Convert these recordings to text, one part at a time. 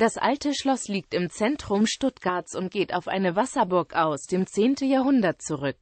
Das alte Schloss liegt im Zentrum Stuttgarts und geht auf eine Wasserburg aus dem 10. Jahrhundert zurück.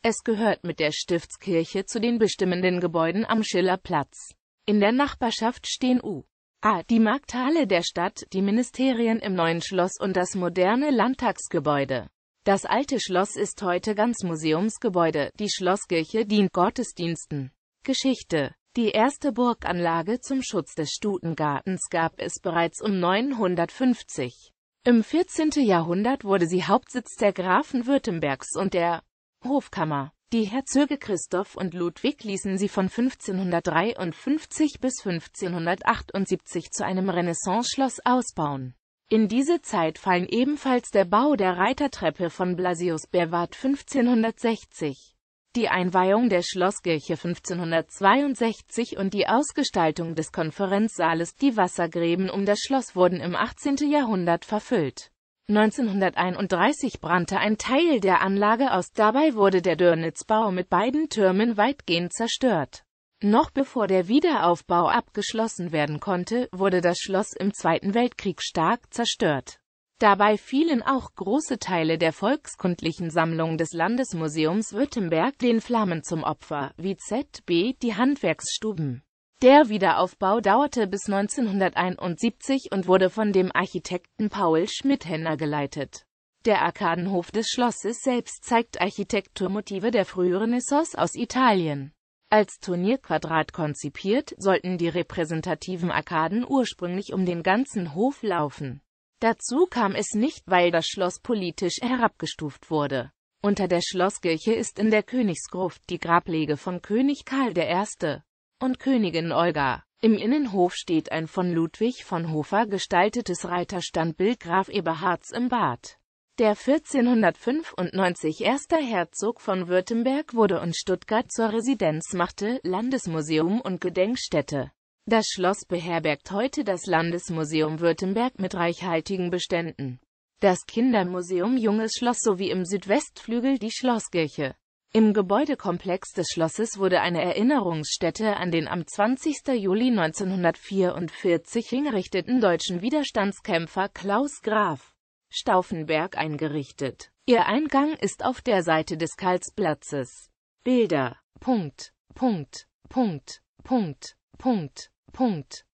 Es gehört mit der Stiftskirche zu den bestimmenden Gebäuden am Schillerplatz. In der Nachbarschaft stehen U. A. Die Markthalle der Stadt, die Ministerien im neuen Schloss und das moderne Landtagsgebäude. Das alte Schloss ist heute ganz Museumsgebäude, die Schlosskirche dient Gottesdiensten. Geschichte die erste Burganlage zum Schutz des Stutengartens gab es bereits um 950. Im 14. Jahrhundert wurde sie Hauptsitz der Grafen Württembergs und der Hofkammer. Die Herzöge Christoph und Ludwig ließen sie von 1553 bis 1578 zu einem Renaissance-Schloss ausbauen. In diese Zeit fallen ebenfalls der Bau der Reitertreppe von Blasius Berwart 1560 die Einweihung der Schlosskirche 1562 und die Ausgestaltung des Konferenzsaales, die Wassergräben um das Schloss wurden im 18. Jahrhundert verfüllt. 1931 brannte ein Teil der Anlage aus, dabei wurde der Dörnitzbau mit beiden Türmen weitgehend zerstört. Noch bevor der Wiederaufbau abgeschlossen werden konnte, wurde das Schloss im Zweiten Weltkrieg stark zerstört. Dabei fielen auch große Teile der volkskundlichen Sammlung des Landesmuseums Württemberg den Flammen zum Opfer, wie ZB die Handwerksstuben. Der Wiederaufbau dauerte bis 1971 und wurde von dem Architekten Paul Schmidhenner geleitet. Der Arkadenhof des Schlosses selbst zeigt Architekturmotive der Frührenaissance aus Italien. Als Turnierquadrat konzipiert, sollten die repräsentativen Arkaden ursprünglich um den ganzen Hof laufen. Dazu kam es nicht, weil das Schloss politisch herabgestuft wurde. Unter der Schlosskirche ist in der Königsgruft die Grablege von König Karl I. und Königin Olga. Im Innenhof steht ein von Ludwig von Hofer gestaltetes Reiterstandbild Graf Eberhards im Bad. Der 1495 erster Herzog von Württemberg wurde und Stuttgart zur Residenz machte, Landesmuseum und Gedenkstätte. Das Schloss beherbergt heute das Landesmuseum Württemberg mit reichhaltigen Beständen. Das Kindermuseum Junges Schloss sowie im Südwestflügel die Schlosskirche. Im Gebäudekomplex des Schlosses wurde eine Erinnerungsstätte an den am 20. Juli 1944 hingerichteten deutschen Widerstandskämpfer Klaus Graf Stauffenberg eingerichtet. Ihr Eingang ist auf der Seite des Karlsplatzes. Bilder. Punkt. Punkt. Punkt. Punkt. Punkt. Punkt.